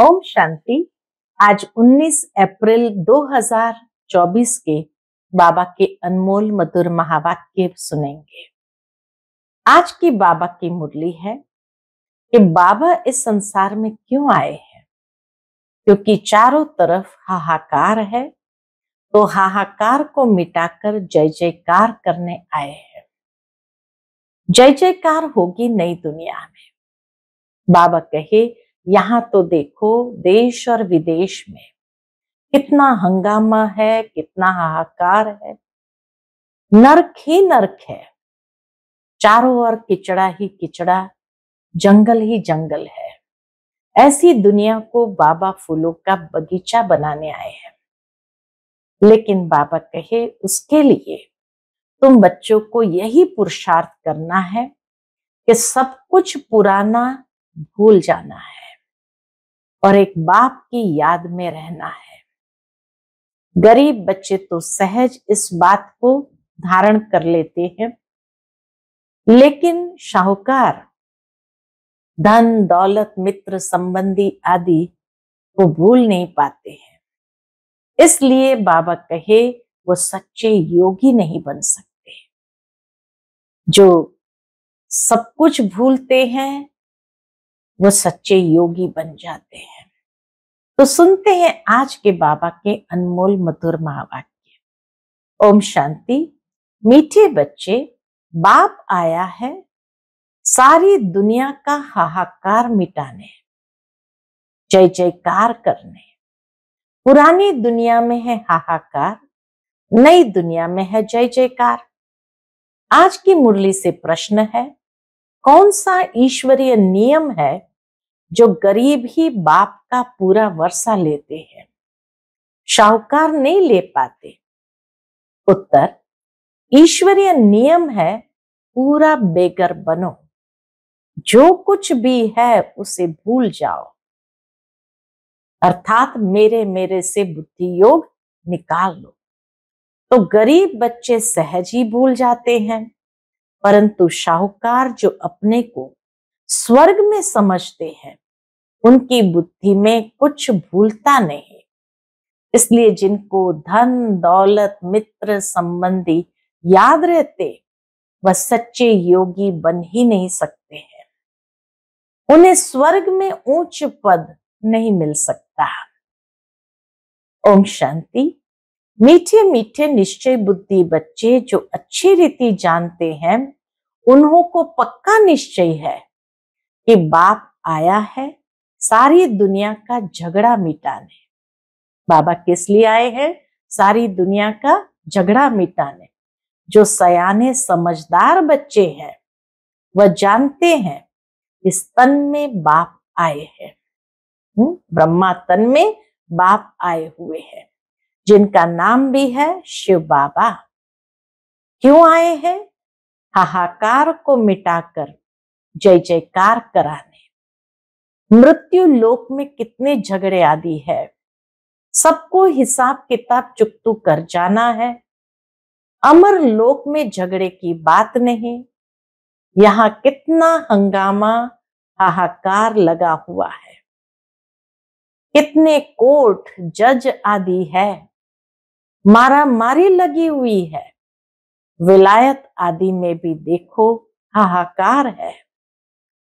ओम शांति आज 19 अप्रैल 2024 के बाबा के अनमोल मधुर महावाक्य सुनेंगे आज की बाबा की मुरली है कि बाबा इस संसार में क्यों आए हैं क्योंकि चारों तरफ हाहाकार है तो हाहाकार को मिटाकर जय जयकार करने आए हैं जय जयकार होगी नई दुनिया में बाबा कहे यहाँ तो देखो देश और विदेश में कितना हंगामा है कितना हाहाकार है नरक ही नरक है चारों ओर किचड़ा ही किचड़ा जंगल ही जंगल है ऐसी दुनिया को बाबा फूलों का बगीचा बनाने आए हैं लेकिन बाबा कहे उसके लिए तुम बच्चों को यही पुरुषार्थ करना है कि सब कुछ पुराना भूल जाना है और एक बाप की याद में रहना है गरीब बच्चे तो सहज इस बात को धारण कर लेते हैं लेकिन शाहूकार धन दौलत मित्र संबंधी आदि को भूल नहीं पाते हैं इसलिए बाबा कहे वो सच्चे योगी नहीं बन सकते जो सब कुछ भूलते हैं वो सच्चे योगी बन जाते हैं तो सुनते हैं आज के बाबा के अनमोल मधुर महावाक्य ओम शांति मीठे बच्चे बाप आया है सारी दुनिया का हाहाकार मिटाने जय जयकार करने पुरानी दुनिया में है हाहाकार नई दुनिया में है जय जयकार आज की मुरली से प्रश्न है कौन सा ईश्वरीय नियम है जो गरीब ही बाप का पूरा वर्षा लेते हैं शाहूकार नहीं ले पाते उत्तर ईश्वरीय नियम है पूरा बेगर बनो जो कुछ भी है उसे भूल जाओ अर्थात मेरे मेरे से बुद्धि योग निकाल लो तो गरीब बच्चे सहज ही भूल जाते हैं परंतु शाहूकार जो अपने को स्वर्ग में समझते हैं उनकी बुद्धि में कुछ भूलता नहीं इसलिए जिनको धन दौलत मित्र संबंधी याद रहते वह सच्चे योगी बन ही नहीं सकते हैं उन्हें स्वर्ग में ऊंच पद नहीं मिल सकता ओम शांति मीठे मीठे निश्चय बुद्धि बच्चे जो अच्छी रीति जानते हैं उन्हों को पक्का निश्चय है कि बाप आया है सारी दुनिया का झगड़ा मिटाने बाबा किस लिए आए हैं सारी दुनिया का झगड़ा मिटाने जो सयाने समझदार बच्चे हैं वह जानते हैं इस तन में बाप आए हैं हम्म, ब्रह्मा तन में बाप आए हुए हैं जिनका नाम भी है शिव बाबा क्यों आए हैं हाहाकार को मिटाकर जय जयकार कराने मृत्यु लोक में कितने झगड़े आदि है सबको हिसाब किताब चुकतू कर जाना है अमर लोक में झगड़े की बात नहीं यहां कितना हंगामा हाहाकार लगा हुआ है कितने कोर्ट जज आदि है मारा मारी लगी हुई है विलायत आदि में भी देखो हाहाकार है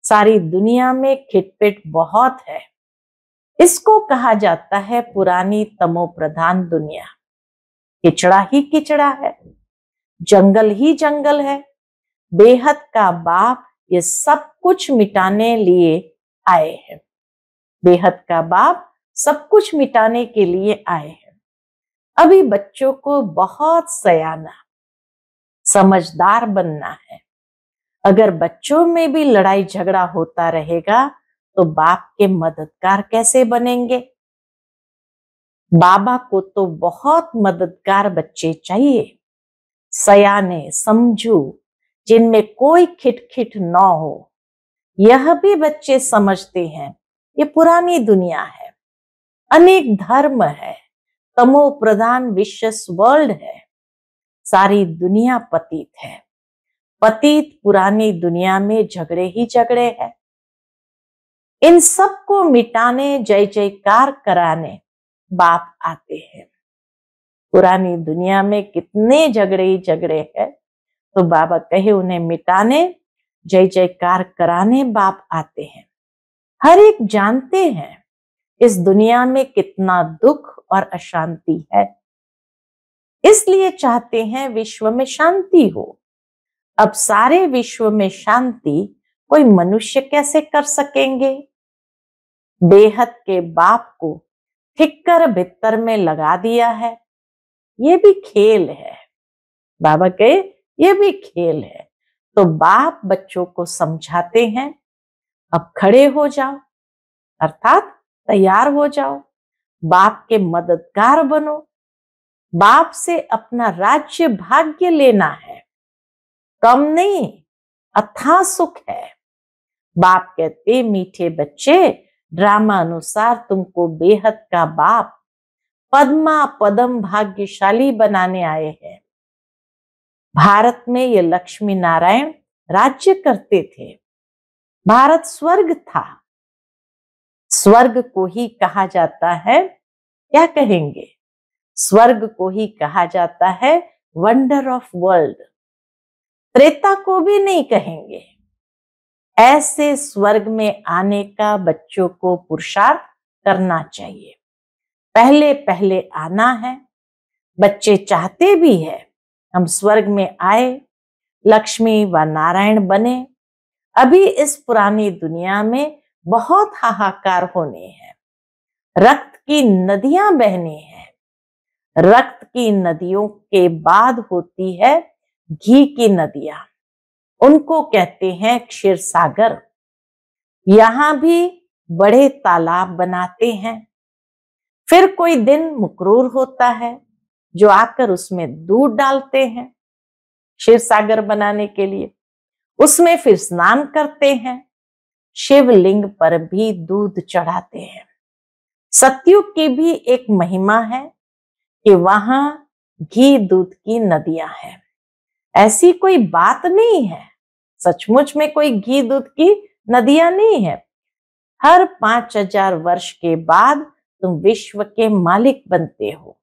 सारी दुनिया में खिटपिट बहुत है इसको कहा जाता है पुरानी तमो प्रधान दुनिया किचड़ा ही किचड़ा है जंगल ही जंगल है बेहद का बाप ये सब कुछ मिटाने लिए आए हैं बेहद का बाप सब कुछ मिटाने के लिए आए हैं अभी बच्चों को बहुत सयाना समझदार बनना है अगर बच्चों में भी लड़ाई झगड़ा होता रहेगा तो बाप के मददगार कैसे बनेंगे बाबा को तो बहुत मददगार बच्चे चाहिए सयाने समझू जिनमें कोई खिटखिट ना हो यह भी बच्चे समझते हैं ये पुरानी दुनिया है अनेक धर्म है तमो प्रधान विश्व वर्ल्ड है सारी दुनिया पतित है पतित पुरानी दुनिया में झगड़े ही झगड़े हैं इन सब को मिटाने जय जयकार कराने बाप आते हैं पुरानी दुनिया में कितने झगड़े ही झगड़े हैं तो बाबा कहे उन्हें मिटाने जय जयकार कराने बाप आते हैं हर एक जानते हैं इस दुनिया में कितना दुख और अशांति है इसलिए चाहते हैं विश्व में शांति हो अब सारे विश्व में शांति कोई मनुष्य कैसे कर सकेंगे बेहद के बाप को ठिक्कर भितर में लगा दिया है ये भी खेल है बाबा कहे ये भी खेल है तो बाप बच्चों को समझाते हैं अब खड़े हो जाओ अर्थात तैयार हो जाओ बाप के मददगार बनो बाप से अपना राज्य भाग्य लेना है कम नहीं अथा सुख है बाप कहते मीठे बच्चे ड्रामा अनुसार तुमको बेहद का बाप पद्मा पदम भाग्यशाली बनाने आए हैं भारत में ये लक्ष्मी नारायण राज्य करते थे भारत स्वर्ग था स्वर्ग को ही कहा जाता है क्या कहेंगे स्वर्ग को ही कहा जाता है वंडर ऑफ वर्ल्ड त्रेता को भी नहीं कहेंगे ऐसे स्वर्ग में आने का बच्चों को पुरुषार्थ करना चाहिए पहले पहले आना है बच्चे चाहते भी है हम स्वर्ग में आए लक्ष्मी व नारायण बने अभी इस पुरानी दुनिया में बहुत हाहाकार होने हैं रक्त की नदियां बहनी हैं रक्त की नदियों के बाद होती है घी की नदियां उनको कहते हैं क्षीर सागर यहां भी बड़े तालाब बनाते हैं फिर कोई दिन मुकरूर होता है जो आकर उसमें दूध डालते हैं क्षीर सागर बनाने के लिए उसमें फिर स्नान करते हैं शिवलिंग पर भी दूध चढ़ाते हैं सत्युग की भी एक महिमा है कि वहां घी दूध की नदियां हैं ऐसी कोई बात नहीं है सचमुच में कोई घी दूध की नदियां नहीं है हर पांच हजार वर्ष के बाद तुम विश्व के मालिक बनते हो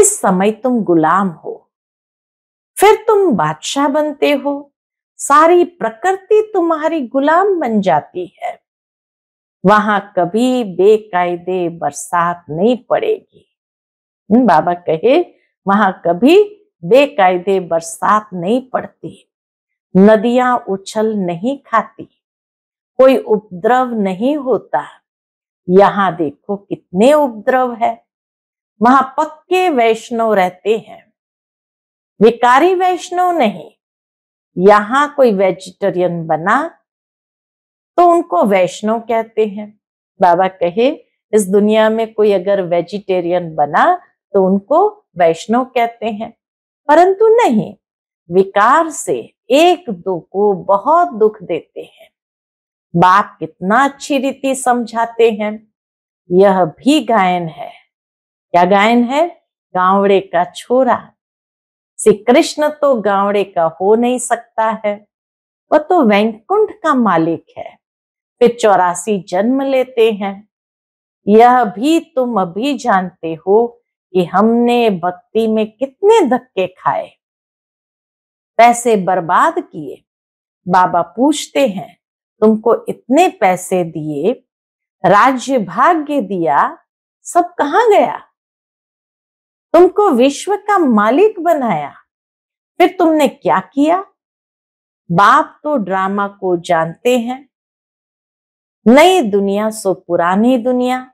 इस समय तुम गुलाम हो फिर तुम बादशाह बनते हो सारी प्रकृति तुम्हारी गुलाम बन जाती है वहां कभी बेकायदे बरसात नहीं पड़ेगी बाबा कहे वहां कभी बेकायदे बरसात नहीं पड़ती नदियां उछल नहीं खाती कोई उपद्रव नहीं होता यहाँ देखो कितने उपद्रव है वहां पक्के वैष्णव रहते हैं विकारी वैष्णव नहीं यहाँ कोई वेजिटेरियन बना तो उनको वैष्णव कहते हैं बाबा कहे इस दुनिया में कोई अगर वेजिटेरियन बना तो उनको वैष्णव कहते हैं परंतु नहीं विकार से एक दो को बहुत दुख देते हैं बाप कितना अच्छी रीति समझाते हैं यह भी गायन है क्या गायन है गांवड़े का छोरा श्री कृष्ण तो गांवड़े का हो नहीं सकता है वह तो वैकुंठ का मालिक है फिर चौरासी जन्म लेते हैं यह भी तुम अभी जानते हो कि हमने भक्ति में कितने धक्के खाए पैसे बर्बाद किए बाबा पूछते हैं तुमको इतने पैसे दिए राज्य भाग्य दिया सब कहाँ गया तुमको विश्व का मालिक बनाया फिर तुमने क्या किया बाप तो ड्रामा को जानते हैं नई दुनिया सो पुरानी दुनिया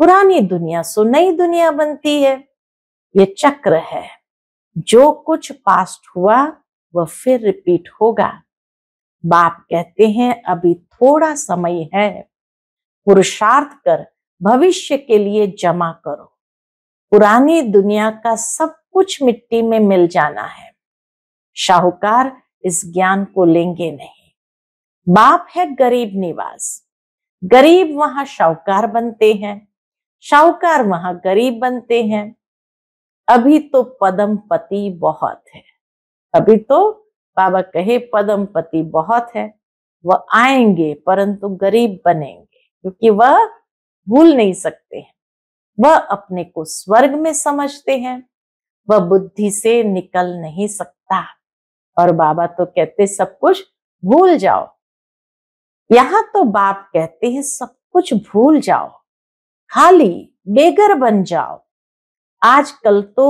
पुरानी दुनिया सो नई दुनिया बनती है ये चक्र है जो कुछ पास्ट हुआ वह फिर रिपीट होगा बाप कहते हैं अभी थोड़ा समय है पुरुषार्थ कर भविष्य के लिए जमा करो पुरानी दुनिया का सब कुछ मिट्टी में मिल जाना है शाहूकार इस ज्ञान को लेंगे नहीं बाप है गरीब निवास गरीब वहां शाहूकार बनते हैं शाहूकार वहां गरीब बनते हैं अभी तो पदम पति बहुत है अभी तो बाबा कहे पदम पति बहुत है वह आएंगे परंतु गरीब बनेंगे क्योंकि वह भूल नहीं सकते हैं वह अपने को स्वर्ग में समझते हैं वह बुद्धि से निकल नहीं सकता और बाबा तो कहते सब कुछ भूल जाओ यहां तो बाप कहते हैं सब कुछ भूल जाओ खाली बेगर बन जाओ आजकल तो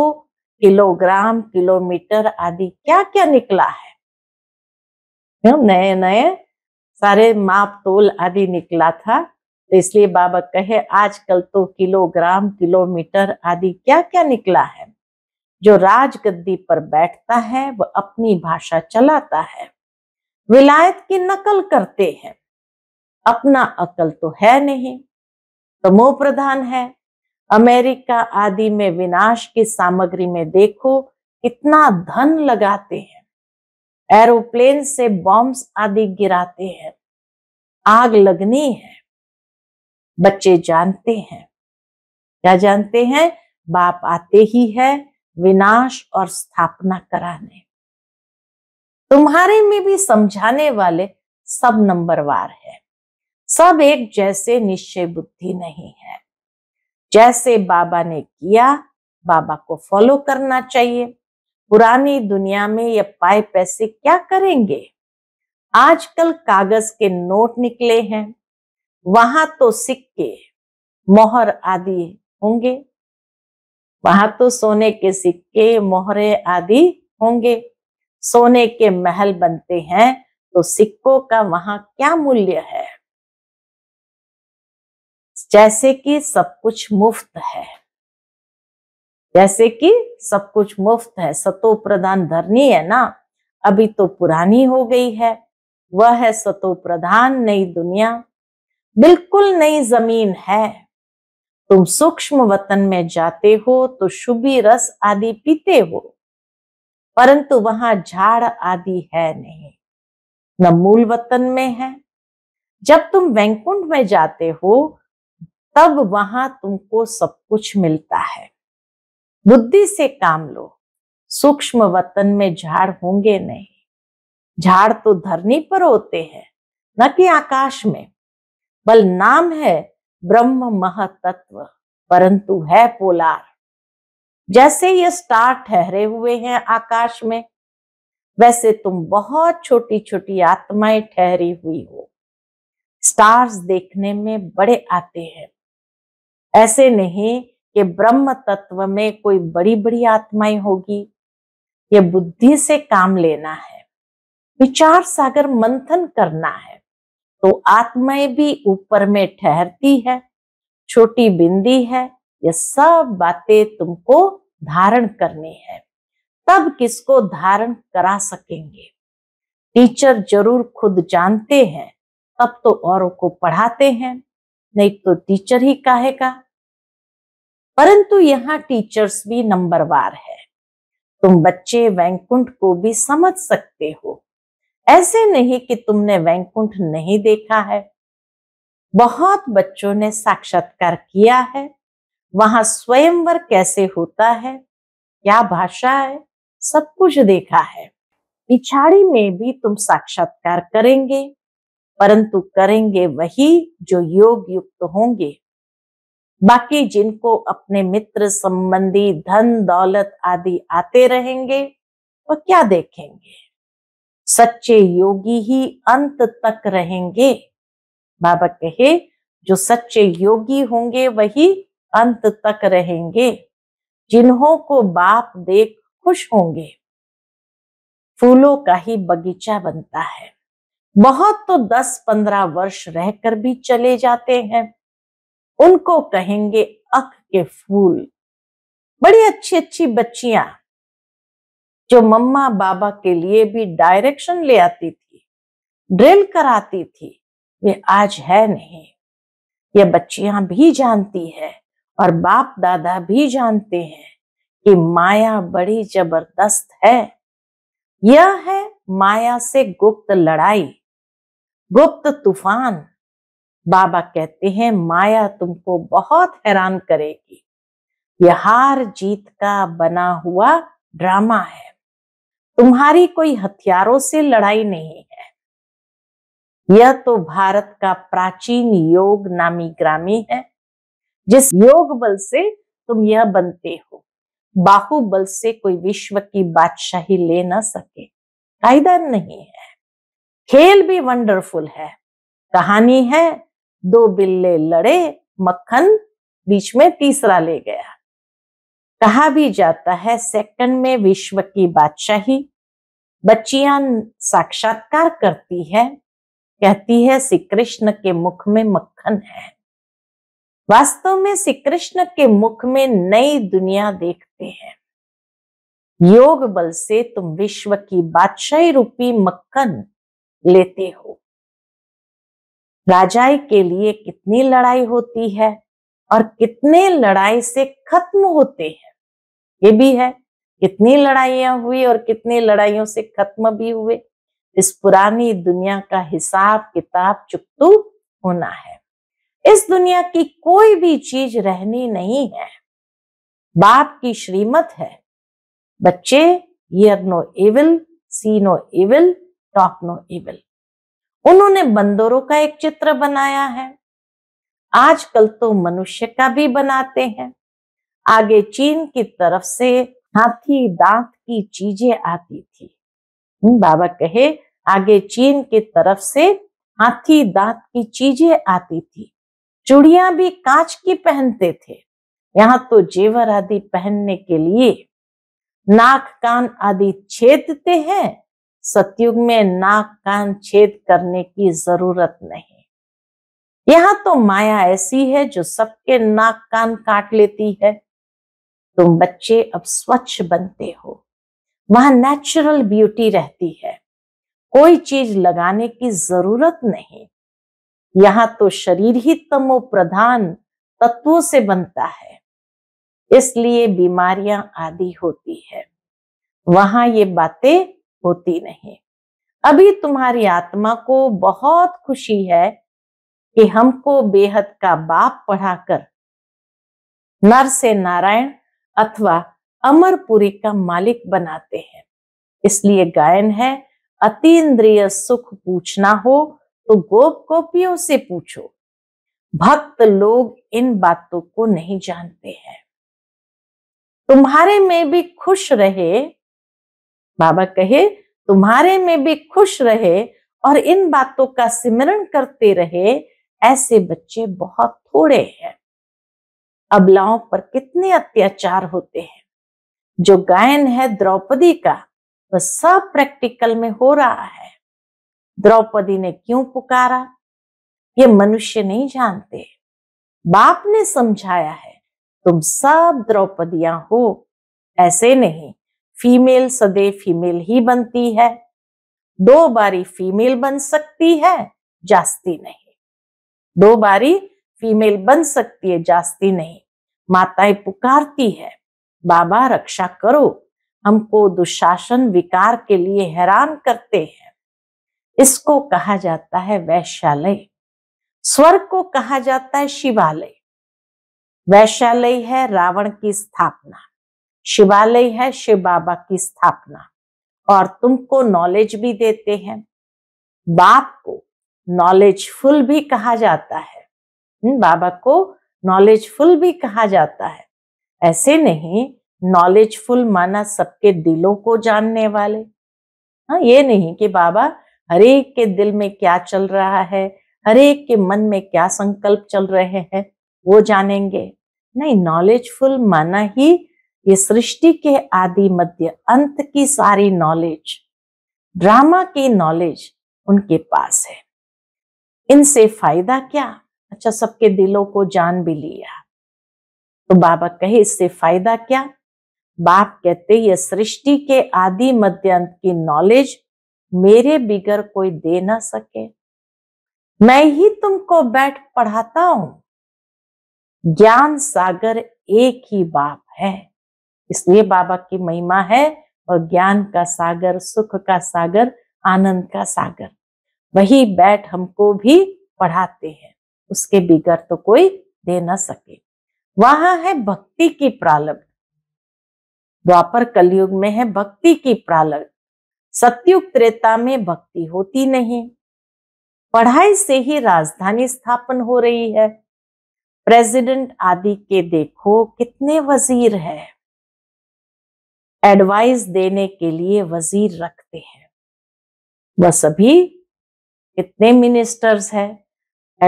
किलोग्राम किलोमीटर आदि क्या क्या निकला है नए नए सारे माप तोल आदि निकला था तो इसलिए बाबा कहे आजकल तो किलोग्राम किलोमीटर आदि क्या क्या निकला है जो राजगद्दी पर बैठता है वह अपनी भाषा चलाता है विलायत की नकल करते हैं अपना अकल तो है नहीं तमो प्रधान है अमेरिका आदि में विनाश की सामग्री में देखो कितना धन लगाते हैं एरोप्लेन से बॉम्ब्स आदि गिराते हैं आग लगनी है बच्चे जानते हैं क्या जानते हैं बाप आते ही है विनाश और स्थापना कराने तुम्हारे में भी समझाने वाले सब नंबरवार है सब एक जैसे निश्चय बुद्धि नहीं है जैसे बाबा ने किया बाबा को फॉलो करना चाहिए पुरानी दुनिया में ये पाए पैसे क्या करेंगे आजकल कागज के नोट निकले हैं वहां तो सिक्के मोहर आदि होंगे वहां तो सोने के सिक्के मोहरे आदि होंगे सोने के महल बनते हैं तो सिक्कों का वहां क्या मूल्य है जैसे कि सब कुछ मुफ्त है जैसे कि सब कुछ मुफ्त है सतो प्रधान धरनी है ना अभी तो पुरानी हो गई है वह है सतो प्रधान नई दुनिया बिल्कुल नई जमीन है तुम सूक्ष्म वतन में जाते हो तो शुभी रस आदि पीते हो परंतु वहां झाड़ आदि है नहीं न मूल वतन में है जब तुम वैकुंठ में जाते हो तब वहां तुमको सब कुछ मिलता है बुद्धि से काम लो सूक्ष्म वतन में झाड़ होंगे नहीं झाड़ तो धरनी पर होते हैं न कि आकाश में बल नाम है ब्रह्म मह तत्व परंतु है पोलार जैसे ये स्टार ठहरे हुए हैं आकाश में वैसे तुम बहुत छोटी छोटी आत्माएं ठहरी हुई हो स्टार्स देखने में बड़े आते हैं ऐसे नहीं कि ब्रह्म तत्व में कोई बड़ी बड़ी आत्माएं होगी ये बुद्धि से काम लेना है विचार सागर मंथन करना है तो आत्माएं भी ऊपर में ठहरती है छोटी बिंदी है ये सब बातें तुमको धारण करनी है तब किसको धारण करा सकेंगे टीचर जरूर खुद जानते हैं तब तो औरों को पढ़ाते हैं नहीं तो टीचर ही काहे का परंतु यहाँ टीचर्स भी नंबरवार है तुम बच्चे वैंकुंठ को भी समझ सकते हो ऐसे नहीं कि तुमने वैंकुंठ नहीं देखा है बहुत बच्चों ने साक्षात्कार किया है वहां स्वयंवर कैसे होता है क्या भाषा है सब कुछ देखा है पिछाड़ी में भी तुम साक्षात्कार करेंगे परंतु करेंगे वही जो योग युक्त होंगे बाकी जिनको अपने मित्र संबंधी धन दौलत आदि आते रहेंगे वह क्या देखेंगे सच्चे योगी ही अंत तक रहेंगे बाबा कहे जो सच्चे योगी होंगे वही अंत तक रहेंगे जिन्हों को बाप देख खुश होंगे फूलों का ही बगीचा बनता है बहुत तो 10-15 वर्ष रहकर भी चले जाते हैं उनको कहेंगे अख के फूल बड़ी अच्छी अच्छी बच्चियां जो मम्मा बाबा के लिए भी डायरेक्शन ले आती थी ड्रिल कराती थी वे आज है नहीं ये बच्चियां भी जानती है और बाप दादा भी जानते हैं कि माया बड़ी जबरदस्त है यह है माया से गुप्त लड़ाई गुप्त तूफान बाबा कहते हैं माया तुमको बहुत हैरान करेगी यह हार जीत का बना हुआ ड्रामा है तुम्हारी कोई हथियारों से लड़ाई नहीं है यह तो भारत का प्राचीन योग नामी ग्रामी है जिस योग बल से तुम यह बनते हो बाहुबल से कोई विश्व की बादशाही ले ना सके कायदा नहीं है खेल भी वंडरफुल है कहानी है दो बिल्ले लड़े मक्खन बीच में तीसरा ले गया कहा भी जाता है सेकंड में विश्व की बादशाही बच्चियां साक्षात्कार करती है कहती है श्री कृष्ण के मुख में मक्खन है वास्तव में श्री कृष्ण के मुख में नई दुनिया देखते हैं योग बल से तुम विश्व की बादशाही रूपी मक्खन लेते हो राजाई के लिए कितनी लड़ाई होती है और कितने लड़ाई से खत्म होते हैं ये भी है कितनी लड़ाइयां हुई और कितनी लड़ाइयों से खत्म भी हुए इस पुरानी दुनिया का हिसाब किताब चुकतू होना है इस दुनिया की कोई भी चीज रहनी नहीं है बाप की श्रीमत है बच्चे hear no evil see no evil talk no evil उन्होंने बंदरों का एक चित्र बनाया है आजकल तो मनुष्य का भी बनाते हैं आगे चीन की तरफ से हाथी दांत की चीजें आती थी हम्म, बाबा कहे आगे चीन की तरफ से हाथी दांत की चीजें आती थी चुड़िया भी कांच की पहनते थे यहाँ तो जेवर आदि पहनने के लिए नाक कान आदि छेदते हैं सतयुग में नाक कान छेद करने की जरूरत नहीं यहां तो माया ऐसी है जो सबके नाक कान काट लेती है तुम बच्चे अब स्वच्छ बनते हो वहां नेचुरल ब्यूटी रहती है कोई चीज लगाने की जरूरत नहीं यहां तो शरीर ही तमो प्रधान तत्वों से बनता है इसलिए बीमारियां आदि होती है वहां ये बातें होती नहीं अभी तुम्हारी आत्मा को बहुत खुशी है कि हमको बेहद का बाप पढ़ाकर नर से नारायण अथवा अमरपुरी का मालिक बनाते हैं इसलिए गायन है अतीन्द्रिय सुख पूछना हो तो गोप गोपियों से पूछो भक्त लोग इन बातों को नहीं जानते हैं तुम्हारे में भी खुश रहे बाबा कहे तुम्हारे में भी खुश रहे और इन बातों का सिमरण करते रहे ऐसे बच्चे बहुत थोड़े हैं अबलाओं पर कितने अत्याचार होते हैं जो गायन है द्रौपदी का वह सब प्रैक्टिकल में हो रहा है द्रौपदी ने क्यों पुकारा ये मनुष्य नहीं जानते बाप ने समझाया है तुम सब द्रौपदियां हो ऐसे नहीं फीमेल सदैव फीमेल ही बनती है दो बारी फीमेल बन सकती है जास्ती नहीं दो बारी फीमेल बन सकती है जास्ती नहीं माताएं पुकारती है बाबा रक्षा करो हमको दुशासन विकार के लिए हैरान करते हैं इसको कहा जाता है वैश्यालय स्वर्ग को कहा जाता है शिवालय वैशालय है रावण की स्थापना शिवालय है शिव बाबा की स्थापना और तुमको नॉलेज भी देते हैं बाप को नॉलेजफुल भी कहा जाता है हम्म, बाबा को नॉलेजफुल भी कहा जाता है ऐसे नहीं नॉलेजफुल माना सबके दिलों को जानने वाले हाँ ये नहीं कि बाबा हरेक के दिल में क्या चल रहा है हरेक के मन में क्या संकल्प चल रहे हैं वो जानेंगे नहीं नॉलेजफुल माना ही ये सृष्टि के आदि मध्य अंत की सारी नॉलेज ड्रामा की नॉलेज उनके पास है इनसे फायदा क्या अच्छा सबके दिलों को जान भी लिया तो बाबा कहे इससे फायदा क्या बाप कहते ये सृष्टि के आदि मध्य अंत की नॉलेज मेरे बिगर कोई दे ना सके मैं ही तुमको बैठ पढ़ाता हूं ज्ञान सागर एक ही बाप है इसलिए बाबा की महिमा है और ज्ञान का सागर सुख का सागर आनंद का सागर वही बैठ हमको भी पढ़ाते हैं उसके बिगड़ तो कोई दे ना सके वहां है भक्ति की प्रालब्ध द्वापर कलयुग में है भक्ति की प्रालब्ध सत्युग त्रेता में भक्ति होती नहीं पढ़ाई से ही राजधानी स्थापन हो रही है प्रेसिडेंट आदि के देखो कितने वजीर है एडवाइस देने के लिए वजीर रखते हैं वह सभी कितने मिनिस्टर्स हैं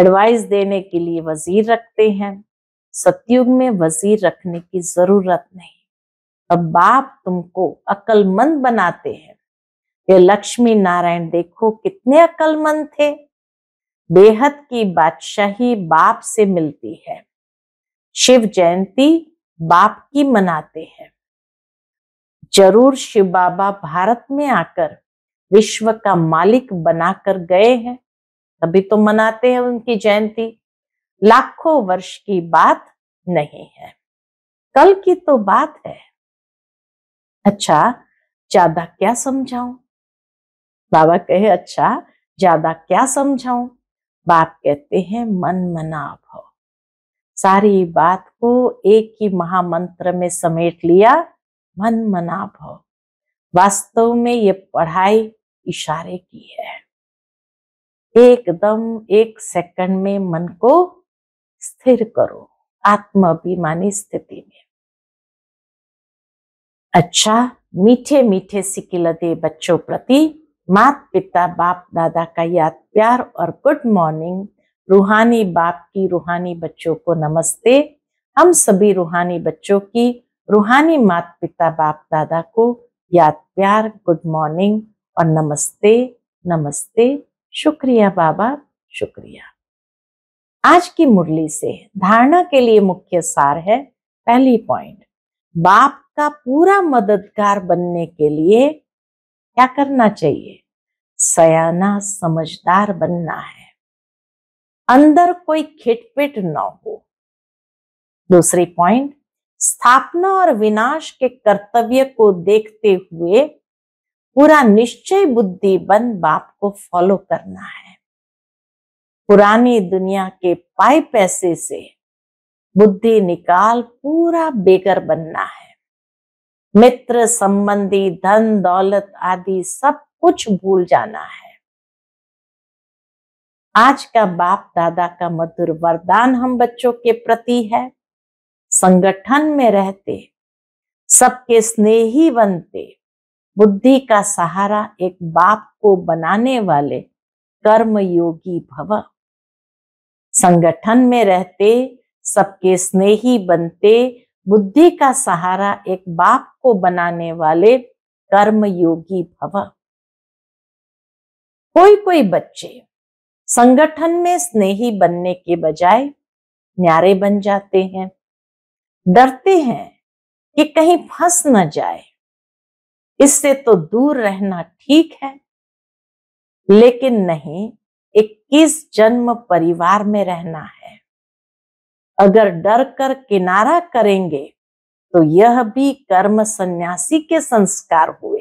एडवाइस देने के लिए वजीर रखते हैं सतयुग में वजीर रखने की जरूरत नहीं अब बाप तुमको अकलमंद बनाते हैं ये लक्ष्मी नारायण देखो कितने अकलमंद थे बेहद की बादशाही बाप से मिलती है शिव जयंती बाप की मनाते हैं जरूर शिव बाबा भारत में आकर विश्व का मालिक बनाकर गए हैं तभी तो मनाते हैं उनकी जयंती लाखों वर्ष की बात नहीं है कल की तो बात है अच्छा ज्यादा क्या समझाऊं बाबा कहे अच्छा ज्यादा क्या समझाऊं बाप कहते हैं मन मना भाव सारी बात को एक ही महामंत्र में समेट लिया मन मना भव वास्तव में ये पढ़ाई इशारे की है एकदम एक सेकंड में मन को स्थिर करो आत्माभिमानी स्थिति में अच्छा मीठे मीठे सिकिलदे बच्चों प्रति मात पिता बाप दादा का याद प्यार और गुड मॉर्निंग रूहानी बाप की रूहानी बच्चों को नमस्ते हम सभी रूहानी बच्चों की रूहानी माता पिता बाप दादा को याद प्यार गुड मॉर्निंग और नमस्ते नमस्ते शुक्रिया बाबा शुक्रिया आज की मुरली से धारणा के लिए मुख्य सार है पहली पॉइंट बाप का पूरा मददगार बनने के लिए क्या करना चाहिए सयाना समझदार बनना है अंदर कोई खिटपिट ना हो दूसरी पॉइंट स्थापना और विनाश के कर्तव्य को देखते हुए पूरा निश्चय बुद्धि बन बाप को फॉलो करना है पुरानी दुनिया के पाए पैसे से बुद्धि निकाल पूरा बेगर बनना है मित्र संबंधी धन दौलत आदि सब कुछ भूल जाना है आज का बाप दादा का मधुर वरदान हम बच्चों के प्रति है संगठन में रहते सबके स्नेही बनते बुद्धि का सहारा एक बाप को बनाने वाले कर्मयोगी भव संगठन में रहते सबके स्नेही बनते बुद्धि का सहारा एक बाप को बनाने वाले कर्मयोगी भव कोई कोई बच्चे संगठन में स्नेही बनने के बजाय न्यारे बन जाते हैं डरते हैं कि कहीं फंस न जाए इससे तो दूर रहना ठीक है लेकिन नहीं इक्कीस जन्म परिवार में रहना है अगर डर कर किनारा करेंगे तो यह भी कर्म सन्यासी के संस्कार हुए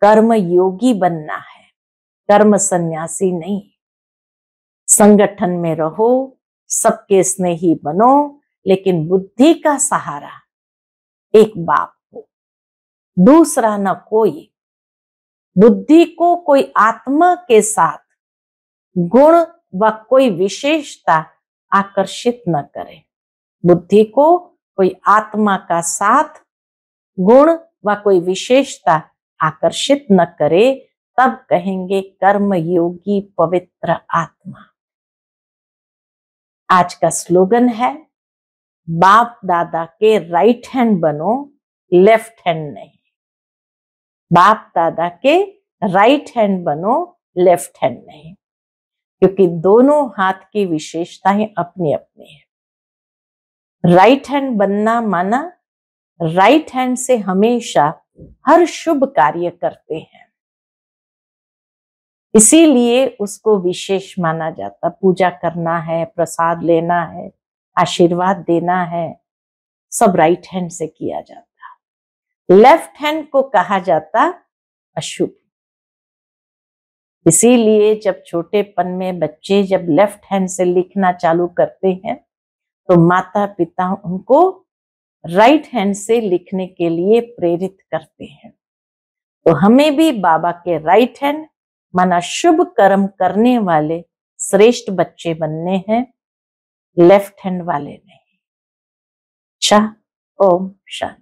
कर्म योगी बनना है कर्म सन्यासी नहीं संगठन में रहो सबके स्नेही बनो लेकिन बुद्धि का सहारा एक बाप को दूसरा न कोई बुद्धि को कोई आत्मा के साथ गुण व कोई विशेषता आकर्षित न करे बुद्धि को कोई आत्मा का साथ गुण व कोई विशेषता आकर्षित न करे तब कहेंगे कर्म योगी पवित्र आत्मा आज का स्लोगन है बाप दादा के राइट हैंड बनो लेफ्ट हैंड नहीं बाप दादा के राइट हैंड बनो लेफ्ट हैंड नहीं क्योंकि दोनों हाथ की विशेषताएं अपनी अपनी है राइट हैंड बनना माना राइट हैंड से हमेशा हर शुभ कार्य करते हैं इसीलिए उसको विशेष माना जाता पूजा करना है प्रसाद लेना है आशीर्वाद देना है सब राइट हैंड से किया जाता लेफ्ट हैंड को कहा जाता अशुभ इसीलिए जब छोटेपन में बच्चे जब लेफ्ट हैंड से लिखना चालू करते हैं तो माता पिता उनको राइट हैंड से लिखने के लिए प्रेरित करते हैं तो हमें भी बाबा के राइट हैंड माना शुभ कर्म करने वाले श्रेष्ठ बच्चे बनने हैं लेफ्ट हैंड वाले नहीं शाह ओम शांति